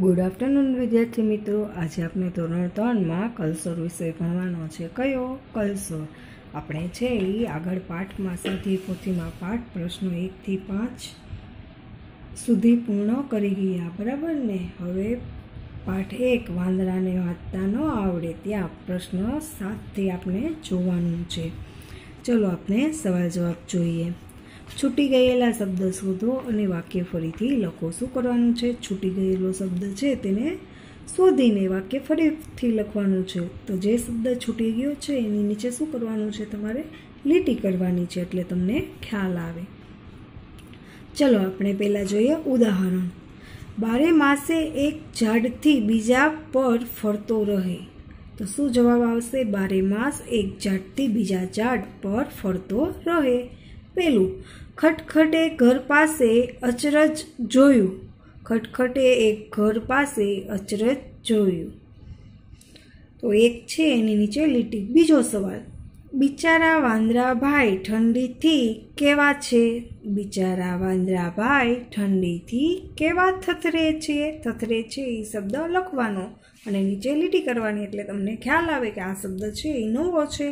good afternoon વિદ્યાર્થી મિત્રો આજે આપણે ધોરણ ત્રણમાં કલ્સર વિષય ભણવાનો છે કયો કલ્સર આપણે છે એ આગળ પાઠમાં સાથી પોથીમાં પાઠ પ્રશ્નો એકથી પાંચ સુધી પૂર્ણ કરી ગયા બરાબર ને હવે પાઠ એક વાંદરાને વાંચતા ન આવડે ત્યાં પ્રશ્ન સાતથી આપણે જોવાનું છે ચલો આપણે સવાલ જવાબ જોઈએ છૂટી ગયેલા શબ્દ શોધો અને વાક્ય ફરીથી લખો શું કરવાનું છે છૂટી ગયેલો શબ્દ છે તેને શોધીને વાક્ય ફરીથી લખવાનું છે તો જે શબ્દ છૂટી ગયો છે એની નીચે શું કરવાનું છે તમારે લીટી કરવાની છે એટલે તમને ખ્યાલ આવે ચલો આપણે પહેલાં જોઈએ ઉદાહરણ બારે માસે એક ઝાડથી બીજા પર ફરતો રહે તો શું જવાબ આવશે બારે માસ એક ઝાડથી બીજા ઝાડ પર ફરતો રહે પહેલું ખટખટે ઘર પાસે અચરજ જોયું ખટખટે એક ઘર પાસે અચરજ જોયું તો એક છે એની નીચે લીટી બીજો સવાલ બિચારા વાંદરા ભાઈ ઠંડીથી કેવા છે બિચારા વાંદરાભાઈ ઠંડીથી કેવા થથરે છે થથરે છે એ શબ્દ લખવાનો અને નીચે લીટી કરવાની એટલે તમને ખ્યાલ આવે કે આ શબ્દ છે એ નવો છે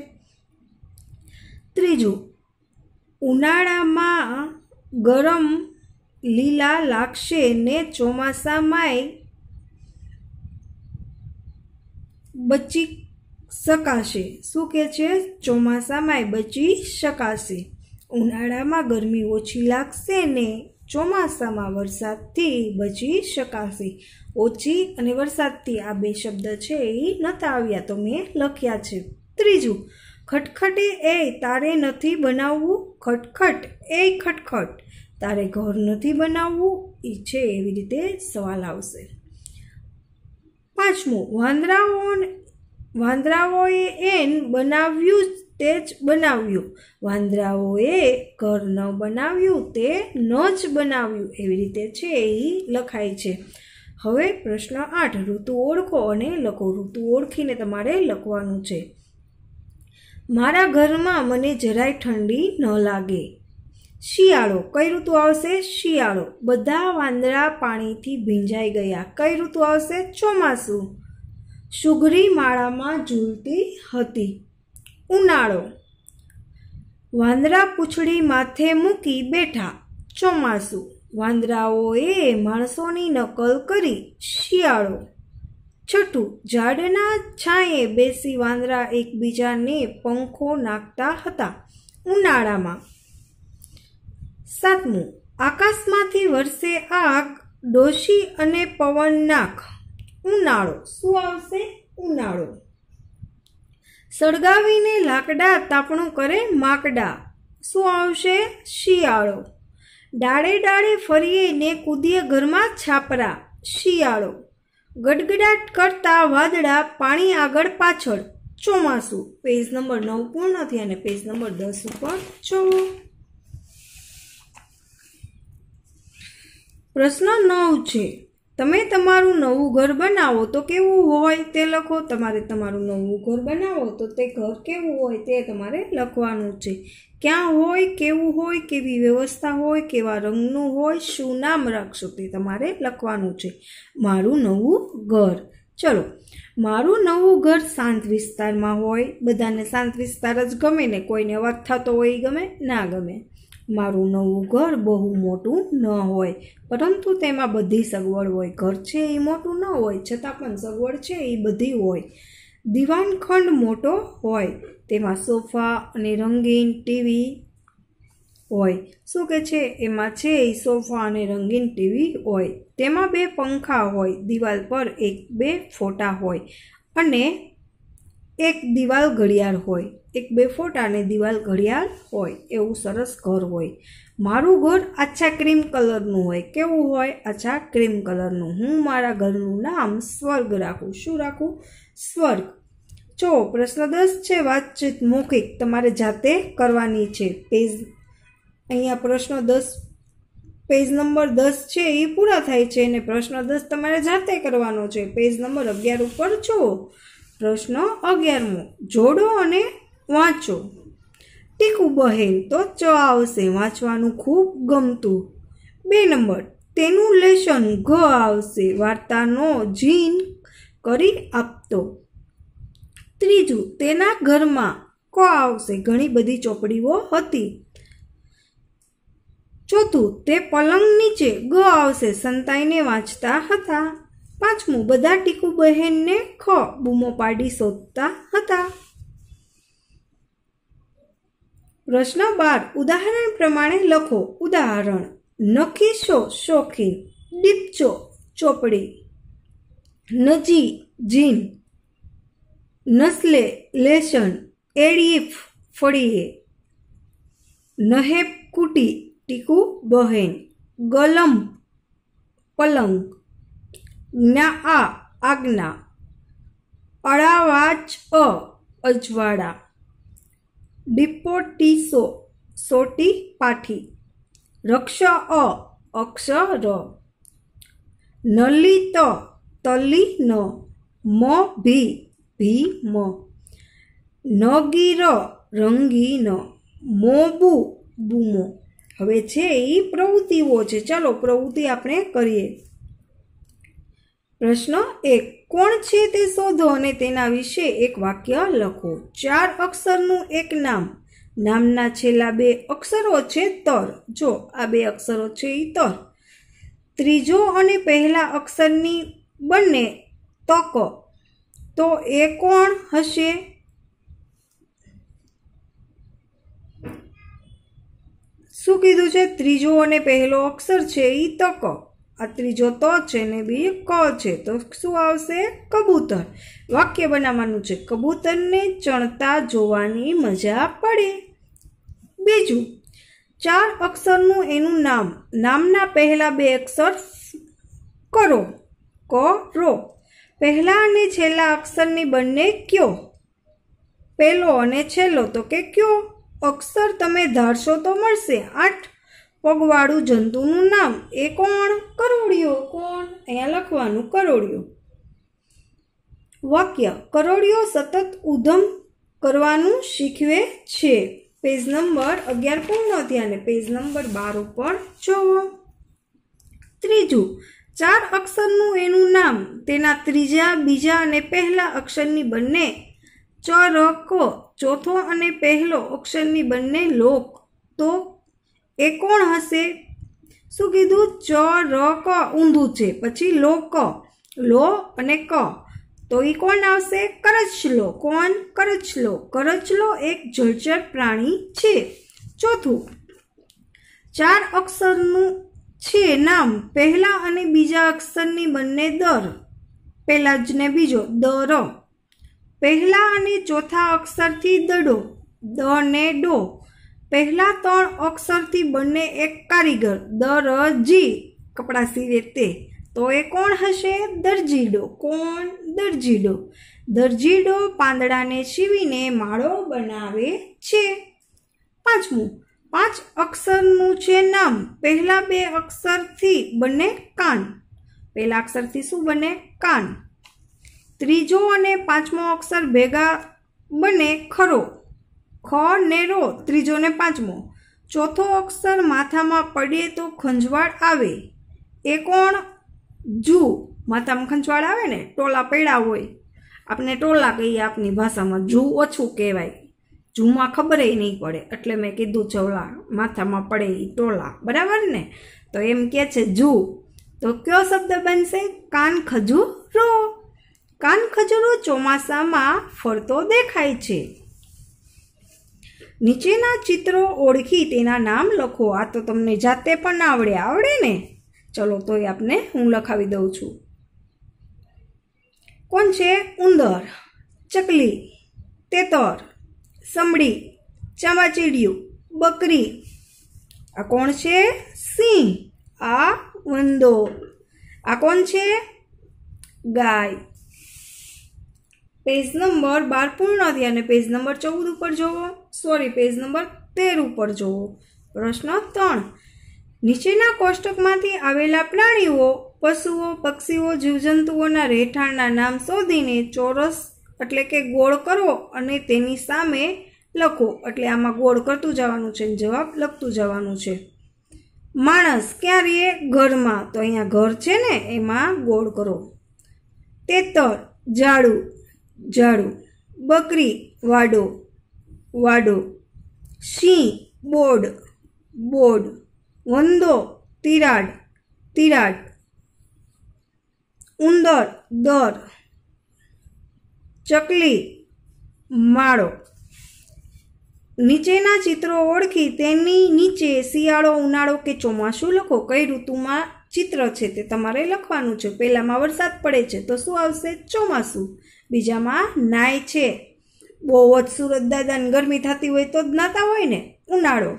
ત્રીજું ઉનાળામાં ગરમ લીલા લાગશે ને ચોમાસામાંય બચી શકાશે શું કહે છે ચોમાસામાંય બચી શકાશે ઉનાળામાં ગરમી ઓછી લાગશે ને ચોમાસામાં વરસાદથી બચી શકાશે ઓછી અને વરસાદથી આ બે શબ્દ છે એ નતા આવ્યા તો મેં લખ્યા છે ત્રીજું ખટખટે એ તારે નથી બનાવવું ખટખટ એ ખટખટ તારે ઘર નથી બનાવવું ઈચ્છે એવી રીતે સવાલ આવશે પાંચમું વાંદરાઓ વાંદરાઓએ એન બનાવ્યું તે જ બનાવ્યું વાંદરાઓએ ઘર ન બનાવ્યું તે ન જ બનાવ્યું એવી રીતે છે એ લખાય છે હવે પ્રશ્ન આઠ ઋતુ ઓળખો અને લખો ઋતુ ઓળખીને તમારે લખવાનું છે મારા ઘરમાં મને જરાય ઠંડી ન લાગે શિયાળો કઈ ઋતુ આવશે શિયાળો બધા વાંદરા પાણીથી ભીંજાઈ ગયા કઈ ઋતુ આવશે ચોમાસું સુગરી માળામાં ઝૂલતી હતી ઉનાળો વાંદરા પૂંછડી માથે મૂકી બેઠા ચોમાસું વાંદરાઓએ માણસોની નકલ કરી શિયાળો છઠ્ઠું ઝાડના છાંયે બેસી વાંદરા એકબીજાને પંખો નાખતા હતા ઉનાળામાં સાતમું આકાશમાંથી વરસે આગ ડોશી અને પવન નાખ ઉનાળો શું આવશે ઉનાળો સળગાવીને લાકડા તાપણું કરે માકડા શું આવશે શિયાળો ડાળે ડાળે ફરીએ ને કૂદીએ ઘરમાં છાપરા શિયાળો ગડગડાટ કરતા વાદળા પાણી આગળ પાછળ ચોમાસું પેજ નંબર નવ પૂર્ણ થઈ અને પેજ નંબર દસ ઉપર જોવો પ્રશ્ન નવ છે તમે તમારું નવું ઘર બનાવો તો કેવું હોય તે લખો તમારે તમારું નવું ઘર બનાવો તો તે ઘર કેવું હોય તે તમારે લખવાનું છે ક્યાં હોય કેવું હોય કેવી વ્યવસ્થા હોય કેવા રંગનું હોય શું નામ રાખશો તે તમારે લખવાનું છે મારું નવું ઘર ચલો મારું નવું ઘર શાંત વિસ્તારમાં હોય બધાને શાંત વિસ્તાર જ ગમે ને કોઈને અવાજ થતો હોય એ ગમે ના ગમે મારું નવું ઘર બહુ મોટું ન હોય પરંતુ તેમાં બધી સગવડ હોય ઘર છે એ મોટું ન હોય છતાં પણ સગવડ છે એ બધી હોય દિવાનખંડ મોટો હોય તેમાં સોફા અને રંગીન ટીવી હોય શું કે છે એમાં છે સોફા અને રંગીન ટીવી હોય તેમાં બે પંખા હોય દિવાલ પર એક બે ફોટા હોય અને એક દિવાલ ઘડિયાળ હોય એક બે ફોટા અને દિવાલ ઘડિયાળ હોય એવું સરસ ઘર હોય મારું ઘર આછા ક્રીમ કલરનું હોય કેવું હોય આછા ક્રીમ કલરનું હું મારા ઘરનું નામ સ્વર્ગ રાખું શું રાખું સ્વર્ગ જો પ્રશ્ન દસ છે વાતચીત મૌખિક તમારે જાતે કરવાની છે પેજ અહીંયા પ્રશ્ન દસ પેજ નંબર દસ છે એ પૂરા થાય છે અને પ્રશ્ન દસ તમારે જાતે કરવાનો છે પેજ નંબર અગિયાર ઉપર છો પ્રશ્ન અગિયારમો જોડો અને વાંચો ટીકું બહેન તો ચ આવશે વાંચવાનું ખૂબ ગમતું બે નંબર તેનું લેશન ઘ આવશે વાર્તાનો જીન કરી આપતો ત્રીજું તેના ઘરમાં ક આવશે ઘણી બધી ચોપડીઓ હતી ચોથું તે પલંગ નીચે ગ આવશે સંતાઈને વાંચતા હતા પાંચમું બધા ટીકુ બહેનને ખ બૂમો પાડી શોધતા હતા પ્રશ્ન બાર ઉદાહરણ પ્રમાણે લખો ઉદાહરણ નખીશો શોખીન દીપચો ચોપડી નજી જીન નસલે લેશન એડીફ ફળીએ નહેબ કુટી ટીકુ બહેન ગલમ પલંગ જ્ઞા આ આજ્ઞા અળાવાચ અ અજવાળા ડિપોટીસો સોટી પાઠી રક્ષ અ અક્ષર નલી ત તલી ન મ ભી ભી મ નગીર ન મોબુ બુમો હવે છે એ પ્રવૃત્તિઓ છે ચાલો પ્રવૃત્તિ આપણે કરીએ પ્રશ્ન એક કોણ છે તે શોધો અને તેના વિશે એક વાક્ય લખો ચાર અક્ષરનું એક નામ નામના છેલ્લા બે અક્ષરો છે તર જો આ બે અક્ષરો છે એ તર ત્રીજો અને પહેલા અક્ષરની બંને તક તો એ કોણ હશે શું કીધું છે ત્રીજો અને પહેલો અક્ષર છે એ તક આ ત્રીજો ત છે ને બી ક છે તો શું આવશે કબૂતર વાક્ય બનાવવાનું છે કબૂતરને ચણતા જોવાની મજા પડે બીજું ચાર અક્ષરનું એનું નામ નામના પહેલાં બે અક્ષર કરો ક રો પહેલાં અને છેલ્લા અક્ષરની બંને કયો પહેલો અને છેલ્લો તો કે કયો અક્ષર તમે ધારશો તો મળશે આઠ પગવાળું જંતુનું નામ એ કોણ કરોડિયો કોણ અહીંયા લખવાનું કરોડિયો વાક્ય કરોડિયો સતત ઉધમ કરવાનું શીખવે છે પેજ નંબર અગિયાર પૂર્ણ ધ્યાને પેજ નંબર બાર ઉપર જોવો ત્રીજું ચાર અક્ષરનું એનું નામ તેના ત્રીજા બીજા અને પહેલા અક્ષરની બંને ચરકો ચોથો અને પહેલો અક્ષરની બંને લોક તો એ કોણ હશે શું કીધું ચ ર ક ઊંધું છે પછી લો ક લો અને ક તો એ કોણ આવશે કરચલો કોણ કરચલો કરચલો એક જળચર પ્રાણી છે ચોથું ચાર અક્ષરનું છે નામ પહેલા અને બીજા અક્ષરની બંને દર પહેલા જ ને બીજો દર પહેલા અને ચોથા અક્ષરથી દડો દ ને ડો પહેલા ત્રણ અક્ષરથી બંને એક કારીગર દર જી કપડાં સીવે તે તો એ કોણ હશે દરજીડો કોણ દરજીડો દરજીડો પાંદડાને સીવીને માળો બનાવે છે પાંચમું પાંચ અક્ષરનું છે નામ પહેલા બે અક્ષરથી બને કાન પહેલા અક્ષરથી શું બને કાન ત્રીજો અને પાંચમો અક્ષર ભેગા બને ખરો ખ ને રો ત્રીજો ને પાંચમો ચોથો અક્ષર માથામાં પડે તો ખંજવાળ આવે એ કોણ જુ માથામાં ખંજવાળ આવે ને ટોલા પડ્યા હોય આપણે ટોલા કહીએ આપની ભાષામાં જુ ઓછું કહેવાય જુમાં ખબર નહીં પડે એટલે મેં કીધું જવલા માથામાં પડે એ ટોલા બરાબર ને તો એમ કે છે જુ તો કયો શબ્દ બનશે કાન ખજુ રો કાનખજૂરો ચોમાસામાં ફરતો દેખાય છે નીચેના ચિત્રો ઓળખી તેના નામ લખો આ તો તમને જાતે પણ આવડે આવડે ને ચલો તો એ આપને હું લખાવી દઉં છું કોણ છે ઉંદર ચકલી તેતર સંભળી ચામાચીડિયું બકરી આ કોણ છે સિંહ આ વંદો આ કોણ છે ગાય પેજ નંબર બાર પૂર્ણ થયા અને પેજ નંબર ચૌદ ઉપર જોવો સોરી પેજ નંબર તેર ઉપર જોવો પ્રશ્ન ત્રણ નીચેના કોષ્ટકમાંથી આવેલા પ્રાણીઓ પશુઓ પક્ષીઓ જીવજંતુઓના રહેઠાણના નામ શોધીને ચોરસ એટલે કે ગોળ કરો અને તેની સામે લખો એટલે આમાં ગોળ કરતું જવાનું છે જવાબ લખતું જવાનું છે માણસ ક્યાં રહીએ ઘરમાં તો અહીંયા ઘર છે ને એમાં ગોળ કરો તેતર ઝાડુ ઝાડુ બકરી વાડો વાડો સિંહ બોડ બોડ વંદો તિરાડ તિરાડ ઉંદર દર ચકલી માળો નીચેના ચિત્રો ઓળખી તેની નીચે શિયાળો ઉનાળો કે ચોમાસું લખો કઈ ઋતુમાં ચિત્ર છે તે તમારે લખવાનું છે પહેલામાં વરસાદ પડે છે તો શું આવશે ચોમાસું બીજામાં નાય છે બહુ જ સુરત દાદાને ગરમી થતી હોય તો જ નાતા હોય ને ઉનાળો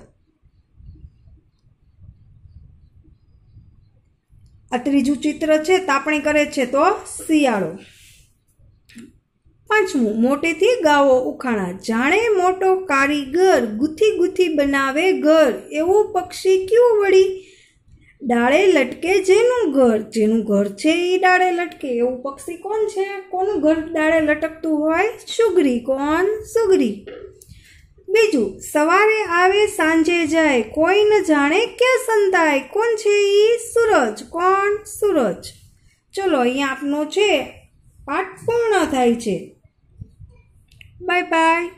આ ત્રીજું ચિત્ર છે તાપણી કરે છે તો શિયાળો પાંચમું મોટેથી ગાવો ઉખાણા જાણે મોટો કારીગર ગુથી ગુથી બનાવે ઘર એવું પક્ષી ક્યું વળી ડાળે લટકે જેનું ઘર જેનું ઘર છે એ ડાળે લટકે એવું પક્ષી કોણ છે કોનું ઘર ડાળે લટકતું હોય સુગરી કોણ સુગરી બીજું સવારે આવે સાંજે જાય કોઈ ન જાણે ક્યાં સંતાય કોણ છે એ સૂરજ કોણ સૂરજ ચલો અહીંયા આપનો છે પાઠ પૂર્ણ થાય છે બાય બાય